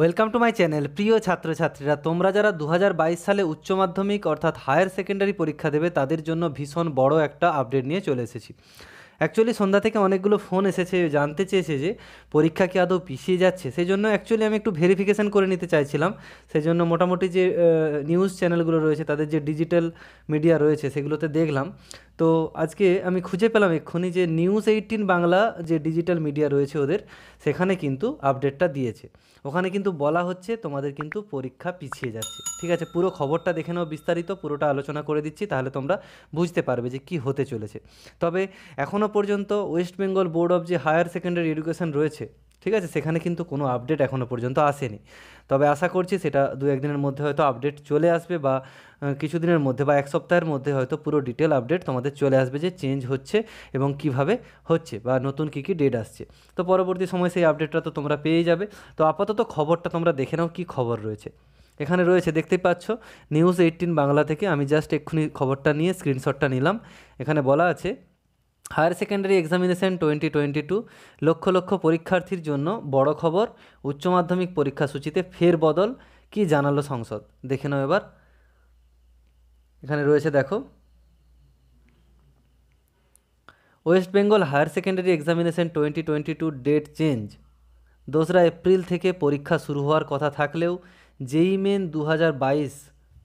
welcome to my channel প্রিয় ছাত্রছাত্রীরা তোমরা যারা দু সালে উচ্চ মাধ্যমিক অর্থাৎ হায়ার সেকেন্ডারি পরীক্ষা দেবে তাদের জন্য ভীষণ বড় একটা আপডেট নিয়ে চলে এসেছি অ্যাকচুয়ালি সন্ধ্যা থেকে অনেকগুলো ফোন এসেছে জানতে চেয়েছে যে পরীক্ষা কি আদৌ পিছিয়ে যাচ্ছে সেই জন্য অ্যাকচুয়ালি আমি একটু ভেরিফিকেশান করে নিতে চাইছিলাম সেই জন্য মোটামুটি যে নিউজ চ্যানেলগুলো রয়েছে তাদের যে ডিজিটাল মিডিয়া রয়েছে সেগুলোতে দেখলাম তো আজকে আমি খুঁজে পেলাম এক্ষুনি যে নিউজ এইটিন বাংলা যে ডিজিটাল মিডিয়া রয়েছে ওদের সেখানে কিন্তু আপডেটটা দিয়েছে ওখানে কিন্তু বলা হচ্ছে তোমাদের কিন্তু পরীক্ষা পিছিয়ে যাচ্ছে ঠিক আছে পুরো খবরটা দেখে নাও বিস্তারিত পুরোটা আলোচনা করে দিচ্ছি তাহলে তোমরা বুঝতে পারবে যে কি হতে চলেছে তবে এখনও পর্যন্ত ওয়েস্ট বেঙ্গল বোর্ড অফ যে হায়ার সেকেন্ডারি এডুকেশন রয়েছে ঠিক আছে সেখানে কিন্তু কোনো আপডেট এখনও পর্যন্ত আসেনি তবে আশা করছি সেটা দু একদিনের মধ্যে হয়তো আপডেট চলে আসবে বা কিছু দিনের মধ্যে বা এক সপ্তাহের মধ্যে হয়তো পুরো ডিটেল আপডেট তোমাদের চলে আসবে যে চেঞ্জ হচ্ছে এবং কিভাবে হচ্ছে বা নতুন কী কী ডেট আসছে তো পরবর্তী সময় সেই আপডেটটা তো তোমরা পেয়ে যাবে তো আপাতত খবরটা তোমরা দেখে নাও কী খবর রয়েছে এখানে রয়েছে দেখতেই পাচ্ছ নিউজ এইটিন বাংলা থেকে আমি জাস্ট এক্ষুনি খবরটা নিয়ে স্ক্রিনশটটা নিলাম এখানে বলা আছে higher secondary examination twenty twenty two লক্ষ লক্ষ পরীক্ষার্থীর জন্য বড় খবর উচ্চ মাধ্যমিক পরীক্ষা সূচিতে ফের বদল কি জানালো সংসদ দেখে নাও এবার এখানে রয়েছে দেখো West Bengal higher secondary examination twenty twenty two date change দোসরা এপ্রিল থেকে পরীক্ষা শুরু হওয়ার কথা থাকলেও জেই মেন দু হাজার বাইশ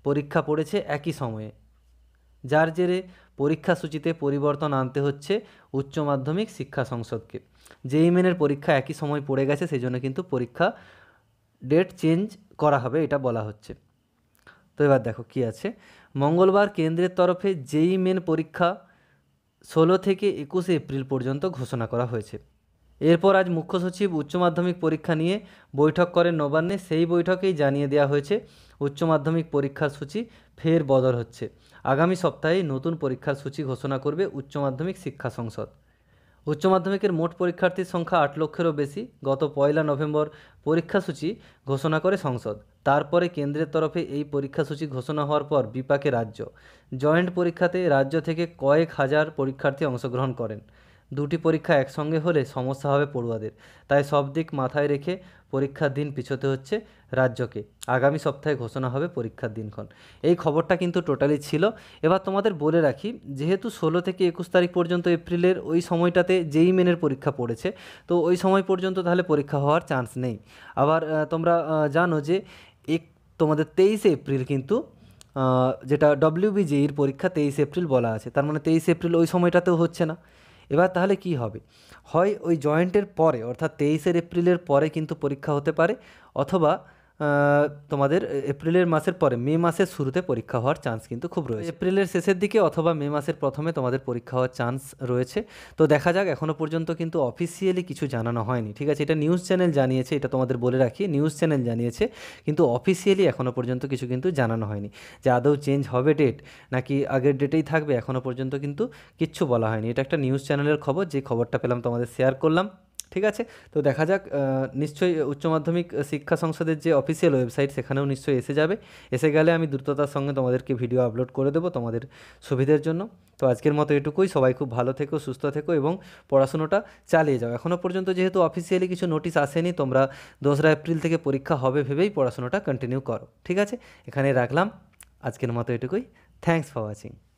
পরীক্ষা পড়েছে একই সময়ে যার জেরে পরীক্ষাসূচিতে পরিবর্তন আনতে হচ্ছে উচ্চ মাধ্যমিক শিক্ষা সংসদকে জেই মেনের পরীক্ষা একই সময় পড়ে গেছে সেই জন্য কিন্তু পরীক্ষা ডেট চেঞ্জ করা হবে এটা বলা হচ্ছে তো এবার দেখো কি আছে মঙ্গলবার কেন্দ্রের তরফে জেই মেন পরীক্ষা ষোলো থেকে একুশে এপ্রিল পর্যন্ত ঘোষণা করা হয়েছে এরপর আজ মুখ্য সচিব উচ্চ মাধ্যমিক পরীক্ষা নিয়ে বৈঠক করেন নবান্নে সেই বৈঠকেই জানিয়ে দেওয়া হয়েছে উচ্চ মাধ্যমিক পরীক্ষার সূচি ফের বদল হচ্ছে আগামী সপ্তাহে নতুন পরীক্ষার সূচি ঘোষণা করবে উচ্চ মাধ্যমিক শিক্ষা সংসদ উচ্চ মাধ্যমিকের মোট পরীক্ষার্থীর সংখ্যা আট লক্ষেরও বেশি গত পয়লা নভেম্বর পরীক্ষাসূচি ঘোষণা করে সংসদ তারপরে কেন্দ্রের তরফে এই পরীক্ষাসূচি ঘোষণা হওয়ার পর বিপাকে রাজ্য জয়েন্ট পরীক্ষাতে রাজ্য থেকে কয়েক হাজার পরীক্ষার্থী অংশগ্রহণ করেন দুটি পরীক্ষা একসঙ্গে হলে সমস্যা হবে পড়ুয়াদের তাই সব দিক মাথায় রেখে পরীক্ষার দিন পিছোতে হচ্ছে রাজ্যকে আগামী সপ্তাহে ঘোষণা হবে পরীক্ষার দিনক্ষণ এই খবরটা কিন্তু টোটালি ছিল এবার তোমাদের বলে রাখি যেহেতু ষোলো থেকে একুশ তারিখ পর্যন্ত এপ্রিলের ওই সময়টাতে যেই মেনের পরীক্ষা পড়েছে তো ওই সময় পর্যন্ত তাহলে পরীক্ষা হওয়ার চান্স নেই আবার তোমরা জানো যে এক তোমাদের তেইশে এপ্রিল কিন্তু যেটা ডব্লিউবিজেইর e পরীক্ষা তেইশ এপ্রিল বলা আছে তার মানে তেইশ এপ্রিল ওই সময়টাতেও হচ্ছে না এবার তাহলে কি হবে হয় ওই জয়েন্টের পরে অর্থাৎ তেইশের এপ্রিলের পরে কিন্তু পরীক্ষা হতে পারে অথবা তোমাদের এপ্রিলের মাসের পরে মে মাসের শুরুতে পরীক্ষা হওয়ার চান্স কিন্তু খুব রয়েছে এপ্রিলের শেষের দিকে অথবা মে মাসের প্রথমে তোমাদের পরীক্ষা হওয়ার চান্স রয়েছে তো দেখা যাক এখনও পর্যন্ত কিন্তু অফিসিয়ালি কিছু জানানো হয়নি ঠিক আছে এটা নিউজ চ্যানেল জানিয়েছে এটা তোমাদের বলে রাখি নিউজ চ্যানেল জানিয়েছে কিন্তু অফিসিয়ালি এখনও পর্যন্ত কিছু কিন্তু জানানো হয়নি যে আদৌ চেঞ্জ হবে ডেট নাকি আগের ডেটেই থাকবে এখনও পর্যন্ত কিন্তু কিচ্ছু বলা হয়নি এটা একটা নিউজ চ্যানেলের খবর যে খবরটা পেলাম তোমাদের শেয়ার করলাম ঠিক আছে তো দেখা যাক নিশ্চয়ই উচ্চ মাধ্যমিক শিক্ষা সংসদের যে অফিসিয়াল ওয়েবসাইট সেখানেও নিশ্চয়ই এসে যাবে এসে গেলে আমি দ্রুততার সঙ্গে তোমাদেরকে ভিডিও আপলোড করে দেবো তোমাদের সুবিধের জন্য তো আজকের মতো এটুকুই সবাই খুব ভালো থেকো সুস্থ থেকো এবং পড়াশুনোটা চালিয়ে যাও এখনও পর্যন্ত যেহেতু অফিসিয়ালি কিছু নোটিশ আসেনি তোমরা দোসরা এপ্রিল থেকে পরীক্ষা হবে ভেবেই পড়াশোনাটা কন্টিনিউ করো ঠিক আছে এখানে রাখলাম আজকের মতো এটুকুই থ্যাংকস ফর ওয়াচিং